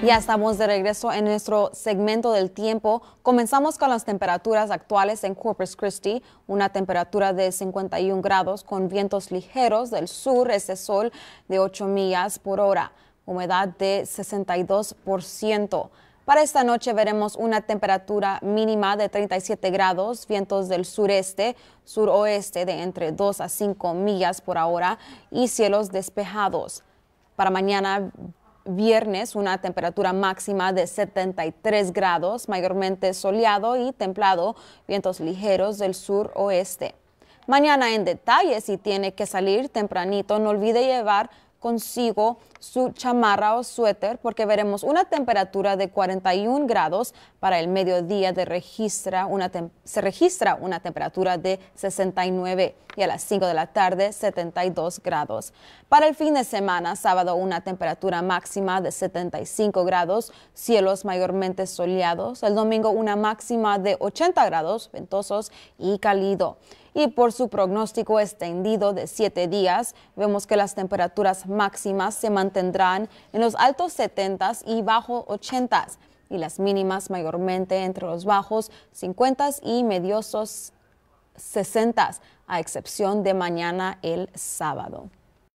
Ya estamos de regreso en nuestro segmento del tiempo. Comenzamos con las temperaturas actuales en Corpus Christi, una temperatura de 51 grados con vientos ligeros del sur, ese sol de 8 millas por hora, humedad de 62%. Para esta noche veremos una temperatura mínima de 37 grados, vientos del sureste, suroeste de entre 2 a 5 millas por hora y cielos despejados. Para mañana viernes una temperatura máxima de 73 grados, mayormente soleado y templado, vientos ligeros del sur oeste. Mañana en detalle, si tiene que salir tempranito, no olvide llevar consigo su chamarra o suéter porque veremos una temperatura de 41 grados para el mediodía de registra una se registra una temperatura de 69 y a las 5 de la tarde 72 grados. Para el fin de semana, sábado una temperatura máxima de 75 grados, cielos mayormente soleados, el domingo una máxima de 80 grados ventosos y cálido y por su pronóstico extendido de siete días, vemos que las temperaturas máximas se mantendrán en los altos 70 y bajo 80 y las mínimas mayormente entre los bajos 50 y mediosos 60, a excepción de mañana el sábado.